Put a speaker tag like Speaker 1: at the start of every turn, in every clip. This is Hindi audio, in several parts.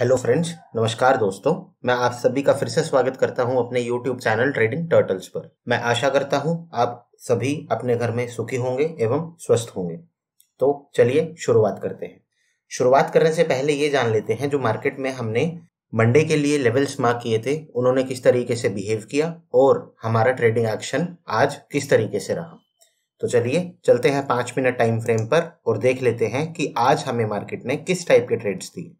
Speaker 1: हेलो फ्रेंड्स नमस्कार दोस्तों मैं आप सभी का फिर से स्वागत करता हूं अपने यूट्यूब चैनल ट्रेडिंग टर्टल्स पर मैं आशा करता हूं आप सभी अपने घर में सुखी होंगे एवं स्वस्थ होंगे तो चलिए शुरुआत करते हैं शुरुआत करने से पहले ये जान लेते हैं जो मार्केट में हमने मंडे के लिए लेवल्स मार्क किए थे उन्होंने किस तरीके से बिहेव किया और हमारा ट्रेडिंग एक्शन आज किस तरीके से रहा तो चलिए चलते हैं पाँच मिनट टाइम फ्रेम पर और देख लेते हैं कि आज हमें मार्केट ने किस टाइप के ट्रेड्स दिए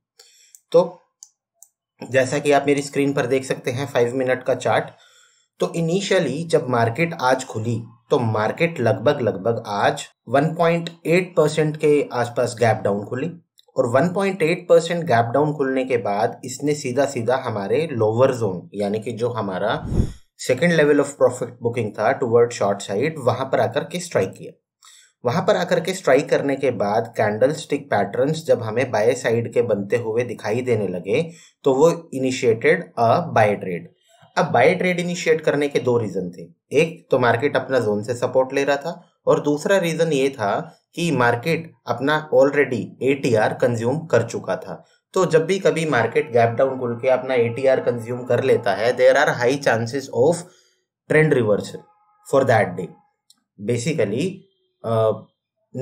Speaker 1: तो जैसा कि आप मेरी स्क्रीन पर देख सकते हैं फाइव मिनट का चार्ट तो इनिशियली जब मार्केट आज खुली तो मार्केट लगभग लगभग आज 1.8 परसेंट के आसपास गैप डाउन खुली और 1.8 परसेंट गैप डाउन खुलने के बाद इसने सीधा सीधा हमारे लोअर जोन यानी कि जो हमारा second level of profit booking था टूवर्ड शॉर्ट साइड वहां पर आकर के स्ट्राइक किया वहां पर आकर के स्ट्राइक करने के बाद कैंडल स्टिक पैटर्न्स जब हमें बाय साइड के बनते हुए दिखाई देने लगे तो वो इनिशिएटेड अ बाय ट्रेड अब बाय ट्रेड इनिशिएट करने के दो रीजन थे एक तो मार्केट अपना जोन से सपोर्ट ले रहा था और दूसरा रीजन ये था कि मार्केट अपना ऑलरेडी एटीआर कंज्यूम कर चुका था तो जब भी कभी मार्केट गैप डाउन खुल के अपना एटीआर कंज्यूम कर लेता है there are high chances of trend reversal for that day basically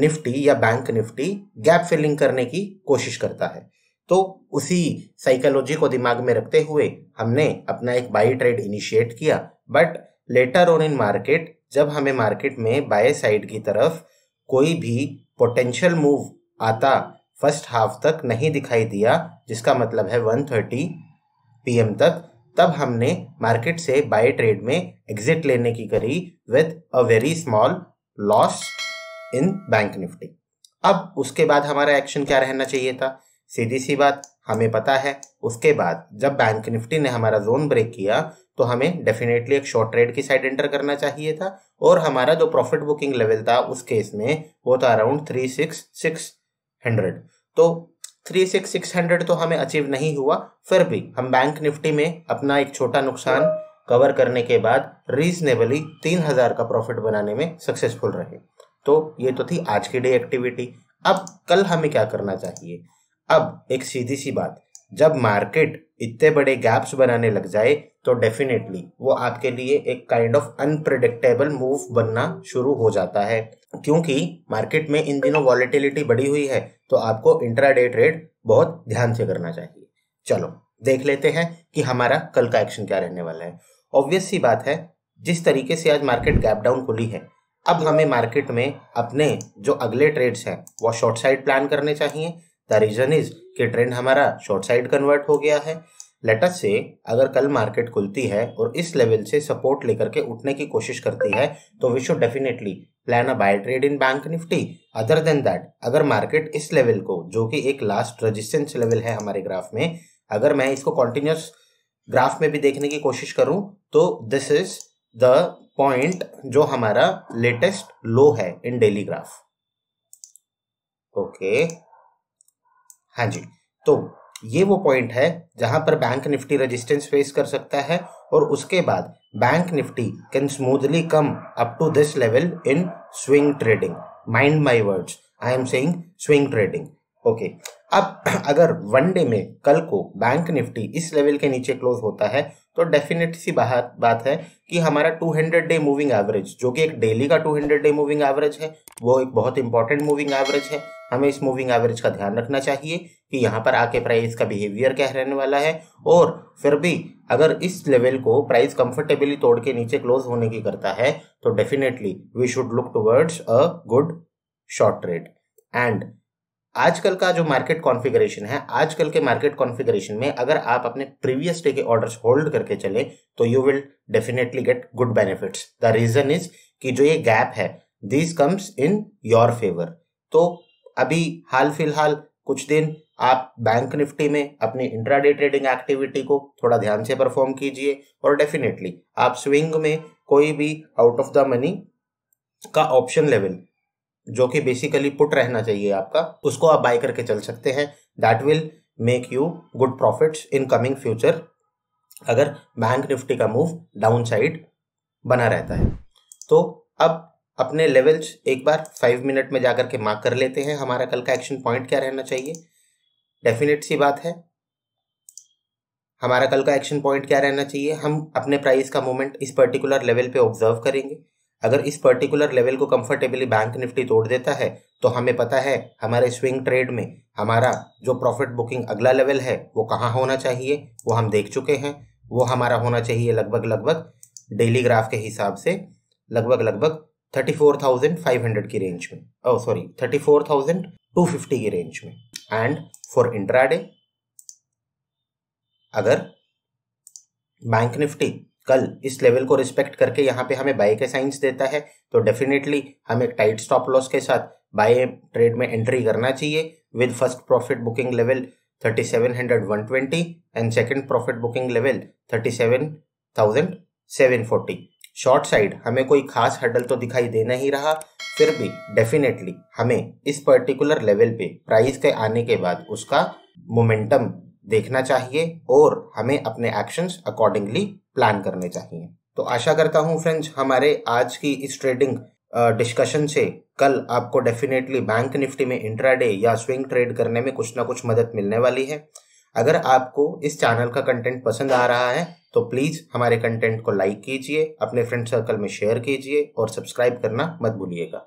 Speaker 1: Nifty या बैंक निफ्टी गैप फिलिंग करने की कोशिश करता है तो उसी साइकोलॉजी को दिमाग में रखते हुए हमने अपना एक बाई ट्रेड इनिशिएट किया but later on in market जब हमें मार्केट में बाय साइड की तरफ कोई भी पोटेंशियल मूव आता फर्स्ट हाफ तक नहीं दिखाई दिया जिसका मतलब है 130 पीएम तक तब हमने मार्केट से बाय ट्रेड में एग्जिट लेने की करी with a very small loss in bank Nifty अब उसके बाद हमारा एक्शन क्या रहना चाहिए था सीधी सी बात हमें पता है उसके बाद जब बैंक निफ्टी ने हमारा जोन ब्रेक किया तो हमें डेफिनेटली एक शॉर्ट ट्रेड की साइड एंटर करना चाहिए था और हमारा जो प्रॉफिट बुकिंग लेवल था उस केस में वो था around three six six hundred तो थ्री सिक्स सिक्स हंड्रेड तो हमें अचीव नहीं हुआ फिर भी हम बैंक निफ्टी में अपना एक छोटा नुकसान कवर करने के बाद रीजनेबली तीन हजार का प्रॉफिट बनाने में सक्सेसफुल रहे तो ये तो थी आज की डे एक्टिविटी अब कल हमें क्या करना चाहिए अब एक सीधी सी बात जब मार्केट इतने बड़े गैप्स बनाने लग जाए तो डेफिनेटली वो आपके लिए एक काइंड ऑफ अनप्रडिक्टेबल मूव बनना शुरू हो जाता है क्योंकि मार्केट में इन दिनों वॉलिटिलिटी बढ़ी हुई है तो आपको इंट्राडे ट्रेड बहुत ध्यान से करना चाहिए चलो देख लेते हैं कि हमारा कल का एक्शन क्या रहने वाला है ऑब्वियस सी बात है जिस तरीके से आज मार्केट गैप डाउन खुली है अब हमें मार्केट में अपने जो अगले ट्रेड्स हैं वो शॉर्ट साइड प्लान करने चाहिए द रीजन इज कि ट्रेंड हमारा शॉर्ट साइड कन्वर्ट हो गया है लेटस से अगर कल मार्केट खुलती है और इस लेवल से सपोर्ट लेकर के उठने की कोशिश करती है तो we should definitely plan a buy trade in bank Nifty other than that अगर मार्केट इस लेवल को जो कि एक लास्ट रजिस्टेंस लेवल है हमारे ग्राफ में अगर मैं इसको कॉन्टिन्यूस ग्राफ में भी देखने की कोशिश करूं तो दिस इज द पॉइंट जो हमारा लेटेस्ट लो है इन डेली ग्राफ ओके हाँ जी तो ये वो पॉइंट है जहां पर बैंक निफ्टी रेजिस्टेंस फेस कर सकता है और उसके बाद bank Nifty can smoothly come up to this level in swing trading mind my words I am saying swing trading okay अब अगर वन डे में कल को बैंक निफ्टी इस लेवल के नीचे क्लोज होता है तो डेफिनेट सी बात बात है कि हमारा 200 डे मूविंग एवरेज जो कि एक डेली का 200 डे मूविंग एवरेज है वो एक बहुत इंपॉर्टेंट मूविंग एवरेज है हमें इस मूविंग एवरेज का ध्यान रखना चाहिए कि यहाँ पर आके प्राइस का बिहेवियर क्या रहने वाला है और फिर भी अगर इस लेवल को प्राइस कंफर्टेबली तोड़ के नीचे क्लोज होने की करता है तो definitely we should look towards a good short trade and आजकल का जो मार्केट कॉन्फ़िगरेशन है आजकल के मार्केट कॉन्फ़िगरेशन में अगर आप अपने प्रीवियस डे के ऑर्डर्स होल्ड करके चले तो you will definitely get good benefits the reason is कि जो ये गैप है this comes in your favour तो अभी हाल फिलहाल कुछ दिन आप बैंक निफ्टी में अपनी डे ट्रेडिंग एक्टिविटी को थोड़ा ध्यान से परफॉर्म कीजिए और डेफिनेटली आप स्विंग में कोई भी आउट ऑफ द मनी का ऑप्शन लेवल जो कि बेसिकली पुट रहना चाहिए आपका उसको आप बाय करके चल सकते हैं that will make you good profits in coming future अगर बैंक निफ्टी का मूव डाउन साइड बना रहता है तो अब अपने लेवल्स एक बार फाइव मिनट में जाकर के मार्क कर लेते हैं हमारा कल का एक्शन पॉइंट क्या रहना चाहिए डेफिनेट सी बात है हमारा कल का एक्शन पॉइंट क्या रहना चाहिए हम अपने प्राइस का मूवमेंट इस पर्टिकुलर लेवल पे ऑब्जर्व करेंगे अगर इस पर्टिकुलर लेवल को कंफर्टेबली बैंक निफ्टी तोड़ देता है तो हमें पता है हमारे स्विंग ट्रेड में हमारा जो प्रॉफिट बुकिंग अगला लेवल है वो कहाँ होना चाहिए वो हम देख चुके हैं वो हमारा होना चाहिए लगभग लगभग डेली ग्राफ के हिसाब से लगभग लगभग thirty four thousand five hundred की रेंज में oh sorry thirty four thousand two fifty की रेंज में एंड फॉर इंट्राडे अगर बैंक निफ्टी कल इस लेवल को रिस्पेक्ट करके यहाँ पे हमें बाय के साइंस देता है तो डेफिनेटली हमें टाइट स्टॉप लॉस के साथ बाय ट्रेड में एंट्री करना चाहिए with first profit booking level thirty seven hundred one twenty and second profit booking level thirty seven seven thousand forty short side हमें कोई खास हडल तो दिखाई दे नहीं रहा फिर भी डेफिनेटली हमें इस पर्टिकुलर लेवल पे प्राइस के आने के बाद उसका मोमेंटम देखना चाहिए और हमें अपने एक्शंस अकॉर्डिंगली प्लान करने चाहिए तो आशा करता हूँ फ्रेंड्स हमारे आज की इस ट्रेडिंग डिस्कशन से कल आपको डेफिनेटली बैंक निफ्टी में इंट्राडे या स्विंग ट्रेड करने में कुछ ना कुछ मदद मिलने वाली है अगर आपको इस चैनल का कंटेंट पसंद आ रहा है तो प्लीज़ हमारे कंटेंट को लाइक कीजिए अपने फ्रेंड सर्कल में शेयर कीजिए और सब्सक्राइब करना मत भूलिएगा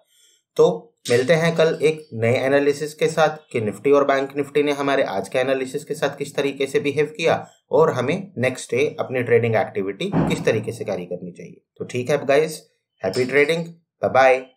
Speaker 1: तो मिलते हैं कल एक नए एनालिसिस के साथ कि निफ्टी और बैंक निफ्टी ने हमारे आज के एनालिसिस के साथ किस तरीके से बिहेव किया और हमें नेक्स्ट डे अपनी ट्रेडिंग एक्टिविटी किस तरीके से कैरी करनी चाहिए तो ठीक है गाइस हैप्पी ट्रेडिंग बाय